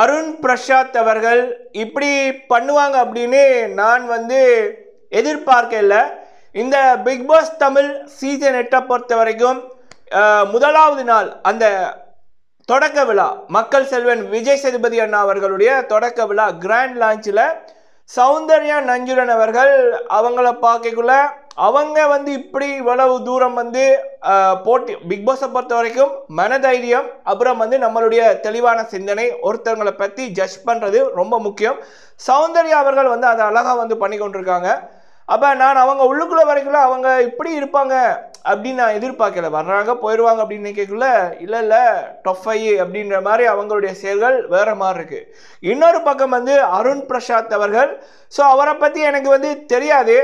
அருண் பிரசாத் அவர்கள் இப்படி பண்ணுவாங்க அப்படின்னு நான் வந்து எதிர்பார்க்கல இந்த பிக் பாஸ் தமிழ் சீசன் எட்டை பொறுத்த வரைக்கும் முதலாவது நாள் அந்த தொடக்க விழா மக்கள் செல்வன் விஜய் சேதுபதி அண்ணா அவர்களுடைய தொடக்க விழா கிராண்ட் லான்ச்சில் சௌந்தர்யா நஞ்சுரன் அவர்கள் அவங்கள பார்க்கக்குள்ள அவங்க வந்து இப்படி இவ்வளவு தூரம் வந்து போட்டி பிக் பாஸை பொறுத்த வரைக்கும் மனதைரியம் அப்புறம் வந்து நம்மளுடைய தெளிவான சிந்தனை ஒருத்தவங்களை பற்றி ஜட்ஜ் பண்ணுறது ரொம்ப முக்கியம் சௌந்தர்யா அவர்கள் வந்து அதை அழகாக வந்து பண்ணி கொண்டிருக்காங்க அப்போ நான் அவங்க உள்ளுக்குள்ளே வரைக்குள்ள அவங்க இப்படி இருப்பாங்க அப்படின்னு நான் எதிர்பார்க்கல வர்றாங்க போயிடுவாங்க அப்படின்னு நினைக்கக்குள்ள இல்லை இல்லை டொஃபை அப்படின்ற மாதிரி அவங்களுடைய செயல்கள் வேறு மாதிரி இருக்குது இன்னொரு பக்கம் வந்து அருண் பிரசாத் அவர்கள் ஸோ அவரை பற்றி எனக்கு வந்து தெரியாது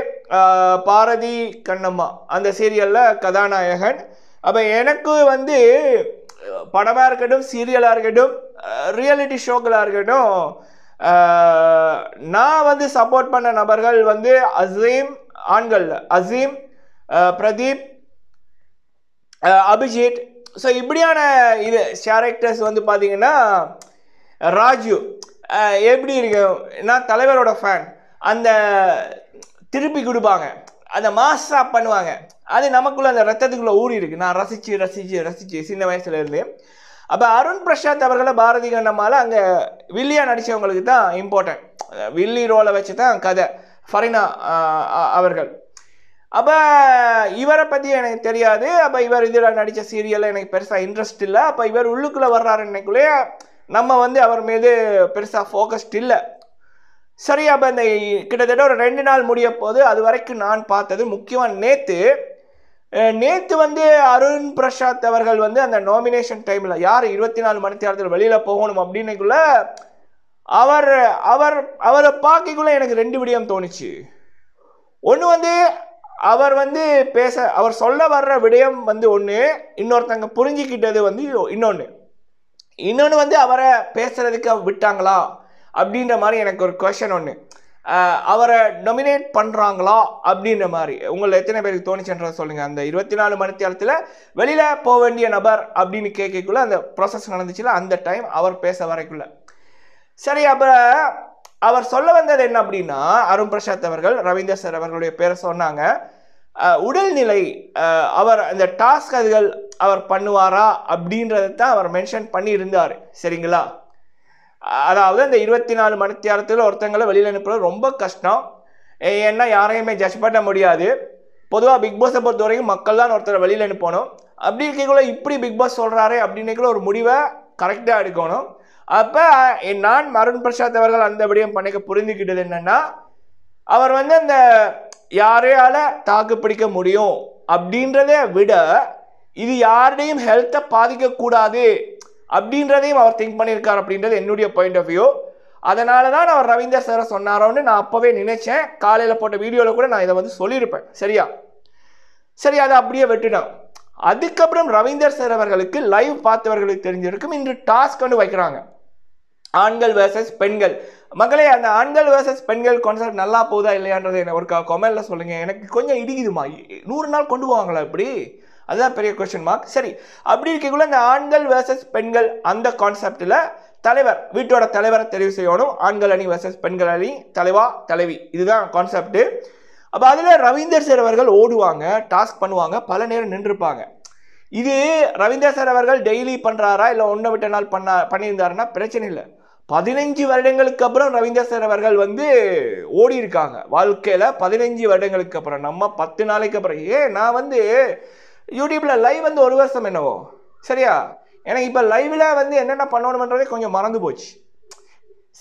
பாரதி கண்ணம்மா அந்த சீரியலில் கதாநாயகன் அப்போ எனக்கு வந்து படமாக இருக்கட்டும் சீரியலாக இருக்கட்டும் ரியாலிட்டி ஷோக்களாக இருக்கட்டும் நான் வந்து சப்போர்ட் பண்ண நபர்கள் வந்து அசீம் ஆண்கள் அசீம் பிரதீப் அபிஜித் ஸோ இப்படியான இது கேரக்டர்ஸ் வந்து பார்த்தீங்கன்னா ராஜு எப்படி இருக்கு நான் தலைவரோட ஃபேன் அந்த திருப்பி கொடுப்பாங்க அந்த மாஸ்டாக பண்ணுவாங்க அது நமக்குள்ளே அந்த ரத்தத்துக்குள்ளே ஊறி இருக்கு நான் ரசித்து ரசித்து ரசித்து சின்ன வயசுலேருந்து அப்போ அருண் பிரசாத் அவர்களை பாரதி கண்ணம்மாவில் அங்கே வில்லியாக நடித்தவங்களுக்கு தான் இம்பார்ட்டன்ட் வில்லி ரோலை வச்சு தான் கதை ஃபரினா அவர்கள் அப்போ இவரை பற்றி எனக்கு தெரியாது அப்போ இவர் இதில் நடித்த சீரியலில் எனக்கு பெருசாக இன்ட்ரெஸ்ட் இல்லை அப்போ இவர் உள்ளுக்குள்ளே வர்றாருன்னைக்குள்ளே நம்ம வந்து அவர் மீது பெருசாக ஃபோக்கஸ்ட் இல்லை சரி அப்போ இந்த கிட்டத்தட்ட ஒரு ரெண்டு நாள் முடிய போது அது வரைக்கும் நான் பார்த்தது முக்கியமாக நேற்று நேற்று வந்து அருண் பிரசாத் அவர்கள் வந்து அந்த நாமினேஷன் டைமில் யார் இருபத்தி நாலு மணி தேர்தல் வெளியில் போகணும் அப்படின்னுக்குள்ள அவர் அவர் அவரை பார்க்கக்குள்ள எனக்கு ரெண்டு விடயம் தோணுச்சு ஒன்று வந்து அவர் வந்து பேச அவர் சொல்ல வர்ற விடயம் வந்து ஒன்று இன்னொருத்தங்க புரிஞ்சிக்கிட்டது வந்து இன்னொன்று இன்னொன்று வந்து அவரை பேசுகிறதுக்கு விட்டாங்களா அப்படின்ற மாதிரி எனக்கு ஒரு கொஷன் ஒன்று அவரை நொமினேட் பண்ணுறாங்களா அப்படின்ற மாதிரி உங்களை எத்தனை பேருக்கு தோணிச்சுன்றதை சொல்லுங்கள் அந்த இருபத்தி நாலு மணி தேரத்தில் வெளியில் போக வேண்டிய நபர் அப்படின்னு கேட்கக்குள்ள அந்த ப்ராசஸ் நடந்துச்சுல அந்த டைம் அவர் பேச வரைக்குள்ள சரி அப்புறம் அவர் சொல்ல வந்தது என்ன அப்படின்னா அருண் பிரசாத் அவர்கள் ரவீந்தர் சார் அவர்களுடைய பேரை சொன்னாங்க உடல்நிலை அவர் அந்த டாஸ்க் அதுகள் அவர் பண்ணுவாரா அப்படின்றத தான் அவர் மென்ஷன் பண்ணியிருந்தார் சரிங்களா அதாவது இந்த இருபத்தி நாலு மணி தேரத்தில் ஒருத்தங்களை வெளியில் அனுப்புறது ரொம்ப கஷ்டம் ஏன்னா யாரையுமே ஜட்ஜ் பண்ண முடியாது பொதுவாக பிக் பாஸை பொறுத்த வரைக்கும் மக்கள் தான் ஒருத்தரை வெளியில் அனுப்பணும் அப்படி இருக்கக்குள்ள இப்படி பிக் பாஸ் சொல்கிறாரு அப்படின்னுக்குள்ள ஒரு முடிவை கரெக்டாக எடுக்கணும் அப்போ நான் மருண் பிரசாத் அவர்கள் அந்த விடயம் பண்ணிக்க புரிஞ்சுக்கிட்டது என்னென்னா அவர் வந்து அந்த யாரையால் தாக்கு பிடிக்க முடியும் அப்படின்றத விட இது யாருடையும் ஹெல்த்தை பாதிக்கக்கூடாது அப்படின்றதையும் அவர் திங்க் பண்ணியிருக்கார் அப்படின்றது என்னுடைய பாயிண்ட் ஆஃப் வியூ அதனால தான் அவர் ரவீந்தர் சாரை சொன்னாரோன்னு நான் அப்போவே நினைச்சேன் காலையில் போட்ட வீடியோவில் கூட நான் இதை வந்து சொல்லியிருப்பேன் சரியா சரி அதை அப்படியே வெட்டினான் அதுக்கப்புறம் ரவீந்தர் சார் அவர்களுக்கு லைவ் பார்த்தவர்களுக்கு தெரிஞ்சிருக்கும் இன்று டாஸ்க் வந்து வைக்கிறாங்க ஆண்கள் வேர்சஸ் பெண்கள் மகளே அந்த ஆண்கள் வேர்சஸ் பெண்கள் கான்செப்ட் நல்லா போகுதா இல்லையான்றது என்ன ஒரு கமெண்ட்டில் சொல்லுங்கள் எனக்கு கொஞ்சம் இடிக்குதுமா நூறு நாள் கொண்டு போவாங்களா இப்படி அதுதான் பெரிய கொஸ்டின் மார்க் சரி அப்படி இருக்கக்குள்ள இந்த ஆண்கள் வேர்சஸ் பெண்கள் அந்த கான்செப்டில் தலைவர் வீட்டோட தலைவரை தெரிவு செய்யணும் ஆண்கள் அணி வேர்சஸ் பெண்கள் அணி தலைவா தலைவி இதுதான் கான்செப்ட்டு அப்போ அதில் ரவீந்தர் சார் அவர்கள் ஓடுவாங்க டாஸ்க் பண்ணுவாங்க பல நேரம் நின்றுருப்பாங்க இது ரவீந்தர் சார் அவர்கள் டெய்லி பண்ணுறாரா இல்லை ஒன்றை விட்ட நாள் பண்ண பண்ணியிருந்தாருன்னா பிரச்சனை இல்லை பதினஞ்சு வருடங்களுக்கு அப்புறம் ரவீந்தர் சார் அவர்கள் வந்து ஓடி இருக்காங்க வாழ்க்கையில் பதினஞ்சு வருடங்களுக்கு அப்புறம் நம்ம பத்து நாளைக்கு அப்புறம் ஏன் நான் வந்து யூடியூப்பில் லைவ் வந்து ஒரு வருஷம் என்னவோ சரியா எனக்கு இப்போ லைவில் வந்து என்னென்ன பண்ணணுமன்றதே கொஞ்சம் மறந்து போச்சு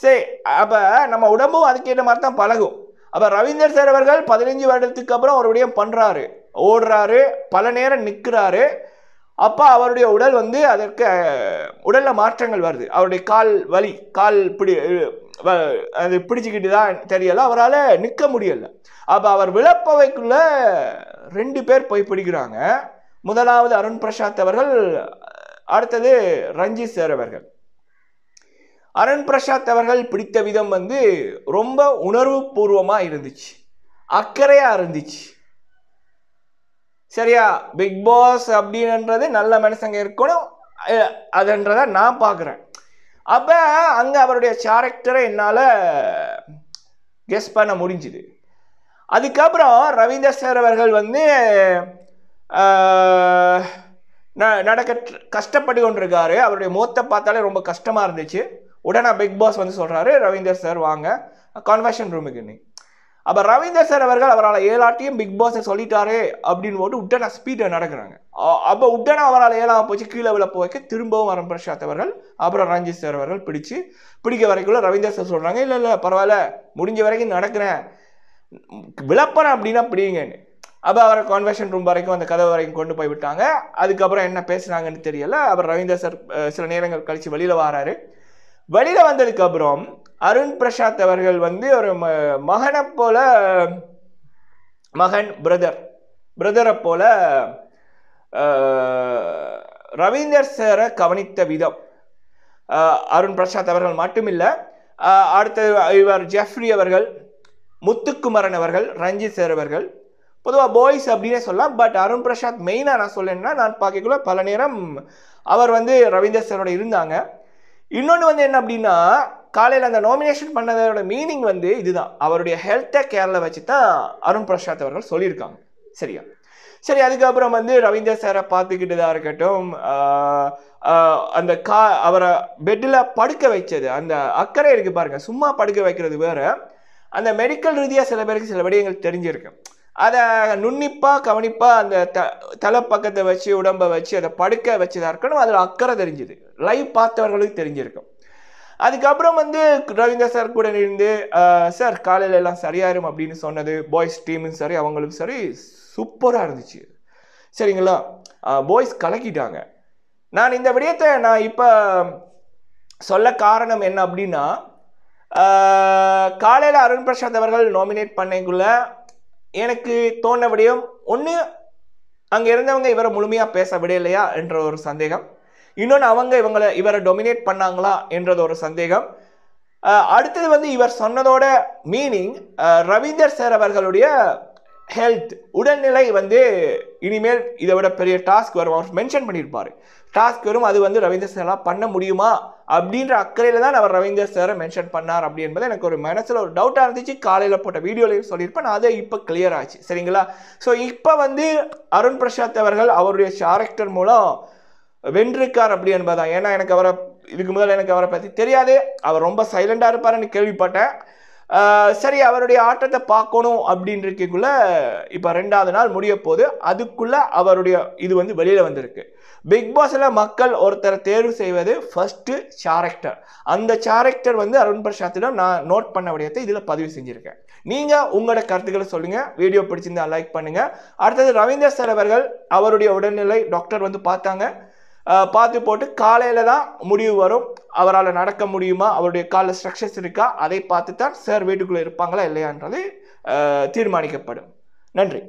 சரி அப்போ நம்ம உடம்பும் அதுக்கேற்ற மாதிரி தான் பழகும் அப்போ ரவீந்தர் சார் அவர்கள் பதினஞ்சு வருடத்துக்கு அப்புறம் ஒரு பண்ணுறாரு ஓடுறாரு பல நேரம் நிற்கிறாரு அப்போ அவருடைய உடல் வந்து அதற்கு உடலில் மாற்றங்கள் வருது அவருடைய கால் வலி கால் பிடி அது பிடிச்சிக்கிட்டு தான் தெரியல அவரால் நிற்க முடியலை அப்போ அவர் விழப்பவைக்குள்ளே ரெண்டு பேர் போய் பிடிக்கிறாங்க முதலாவது அருண் பிரசாத் அவர்கள் அடுத்தது ரஞ்சித் சார் அவர்கள் அருண் பிரசாத் அவர்கள் பிடித்த விதம் வந்து ரொம்ப உணர்வு பூர்வமாக இருந்துச்சு அக்கறையாக இருந்துச்சு சரியா பிக் பாஸ் அப்படின்றது நல்ல மனுஷங்க இருக்கணும் அதுன்றத நான் பார்க்குறேன் அப்போ அங்கே அவருடைய கேரக்டரை என்னால் கெஸ் பண்ண முடிஞ்சுது அதுக்கப்புறம் ரவீந்தர் சார் அவர்கள் வந்து நடக்க கஷ்டப்பட்டு கொண்டிருக்காரு அவருடைய முகத்தை பார்த்தாலே ரொம்ப கஷ்டமாக இருந்துச்சு உடனே பிக் பாஸ் வந்து சொல்கிறாரு ரவீந்தர் சார் வாங்க கான்வெஷன் ரூமுக்கு நீ அப்போ ரவீந்தர் சார் அவர்கள் அவரால் ஏழாட்டியும் பிக் பாஸை சொல்லிட்டாரு அப்படின்னு போட்டு உடனே ஸ்பீடை நடக்கிறாங்க அப்போ உடனே அவரால் ஏழாம போச்சு கீழே விழ போய்க்க திரும்பவும் வரம் பிரசாத் அவர்கள் அப்புறம் ரஞ்சித் சார் அவர்கள் பிடிச்சு பிடிக்க வரைக்குள்ள ரவீந்தர் சார் சொல்கிறாங்க இல்லை இல்லை பரவாயில்ல முடிஞ்ச வரைக்கும் நடக்கிறேன் விளப்பறேன் அப்படின்னா பிடிங்கன்னு அப்போ அவரை கான்வெர்ஷன் ரூம் வரைக்கும் அந்த கதவு வரைக்கும் கொண்டு போய் விட்டாங்க அதுக்கப்புறம் என்ன பேசுனாங்கன்னு தெரியல அவர் ரவீந்திர சார் சில நேரங்கள் கழித்து வெளியில் வராரு வெளியில் வந்ததுக்கப்புறம் அருண் பிரசாத் அவர்கள் வந்து ஒரு ம மகனை போல மகன் பிரதர் பிரதரை போல ரவீந்தர் சாரை கவனித்த விதம் அருண் பிரசாத் அவர்கள் மட்டுமில்லை அடுத்தது இவர் ஜெஃப்ரி அவர்கள் முத்துக்குமரன் அவர்கள் ரஞ்சித் சார் அவர்கள் பொதுவாக பாய்ஸ் அப்படின்னே சொல்லலாம் பட் அருண் பிரசாத் மெயினாக நான் சொல்லேன்னா நான் பார்க்கக்குள்ள பல நேரம் அவர் வந்து ரவீந்தர் சாரோட இருந்தாங்க இன்னொன்று வந்து என்ன அப்படின்னா காலையில் அந்த நாமினேஷன் பண்ணதோட மீனிங் வந்து இதுதான் அவருடைய ஹெல்த்தை கேரில் வச்சு தான் அருண் பிரசாத் அவர்கள் சொல்லியிருக்காங்க சரியா சரி அதுக்கப்புறம் வந்து ரவீந்தர் சாரை பார்த்துக்கிட்டதாக இருக்கட்டும் அந்த கா அவரை பெட்டில் படுக்க வச்சது அந்த அக்கறை இருக்குது பாருங்கள் சும்மா படுக்க வைக்கிறது வேறு அந்த மெடிக்கல் ரீதியாக சில பேருக்கு சில விடயங்கள் தெரிஞ்சிருக்கு அதை நுண்ணிப்பாக கவனிப்பாக அந்த த தலை பக்கத்தை வச்சு உடம்பை வச்சு அதை படுக்க வச்சதாக இருக்கணும் அதில் அக்கறை தெரிஞ்சுது லைவ் பார்த்தவர்களுக்கு தெரிஞ்சிருக்கும் அதுக்கப்புறம் வந்து ரவீந்திர சார் கூட நின்று சார் காலையில எல்லாம் சரியாயிரும் அப்படின்னு சொன்னது பாய்ஸ் டீமும் சரி அவங்களும் சரி சூப்பராக இருந்துச்சு சரிங்களா பாய்ஸ் கலக்கிட்டாங்க நான் இந்த விடயத்தை நான் இப்போ சொல்ல காரணம் என்ன அப்படின்னா காலையில் அருண் பிரசாத் அவர்கள் நாமினேட் பண்ணக்குள்ள எனக்கு தோண விடயம் ஒன்று அங்கே இருந்தவங்க இவரை முழுமையாக பேச விடையில்லையா என்ற ஒரு சந்தேகம் இன்னொன்று அவங்க இவங்களை இவரை டொமினேட் பண்ணாங்களா என்றது ஒரு சந்தேகம் அடுத்தது வந்து இவர் சொன்னதோட மீனிங் ரவீந்தர் சார் அவர்களுடைய ஹெல்த் உடல்நிலை வந்து இனிமேல் இதை விட பெரிய டாஸ்க் வரும் அவர் மென்ஷன் பண்ணியிருப்பார் டாஸ்க் வரும் அது வந்து ரவீந்தர் சார்லாம் பண்ண முடியுமா அப்படின்ற அக்கறையில் தான் அவர் ரவீந்தர் சாரை மென்ஷன் பண்ணார் அப்படி என்பது எனக்கு ஒரு மனசில் ஒரு டவுட்டாக இருந்துச்சு காலையில் போட்ட வீடியோலையும் சொல்லியிருப்பேன் அதை இப்போ கிளியர் ஆச்சு சரிங்களா ஸோ இப்போ வந்து அருண் பிரசாத் அவர்கள் அவருடைய கேரக்டர் மூலம் வென்றிருக்கார் அப்படி என்பதான் ஏன்னா எனக்கு அவரை இதுக்கு முதல்ல எனக்கு அவரை பற்றி தெரியாது அவர் ரொம்ப சைலண்டாக இருப்பாருன்னு கேள்விப்பட்டேன் சரி அவருடைய ஆட்டத்தை பார்க்கணும் அப்படின்றக்குள்ள இப்போ ரெண்டாவது நாள் முடிய போது அதுக்குள்ளே அவருடைய இது வந்து வெளியில் வந்திருக்கு பிக் பாஸில் மக்கள் ஒருத்தரை தேர்வு செய்வது ஃபஸ்ட்டு கேரக்டர் அந்த கேரக்டர் வந்து அருண் பிரசாத்திடம் நான் நோட் பண்ண விடயத்தை இதில் பதிவு செஞ்சுருக்கேன் நீங்கள் உங்களோட கருத்துக்களை சொல்லுங்கள் வீடியோ பிடிச்சிருந்தா லைக் பண்ணுங்கள் அடுத்தது ரவீந்தர் சார் அவர்கள் அவருடைய உடல்நிலை டாக்டர் வந்து பார்த்தாங்க பார்த்து போட்டு காலையில் தான் முடிவு வரும் அவரால் நடக்க முடியுமா அவருடைய காலில் ஸ்ட்ரக்சர்ஸ் இருக்கா அதை பார்த்து தான் சார் வீட்டுக்குள்ளே இருப்பாங்களா இல்லையான்றது தீர்மானிக்கப்படும் நன்றி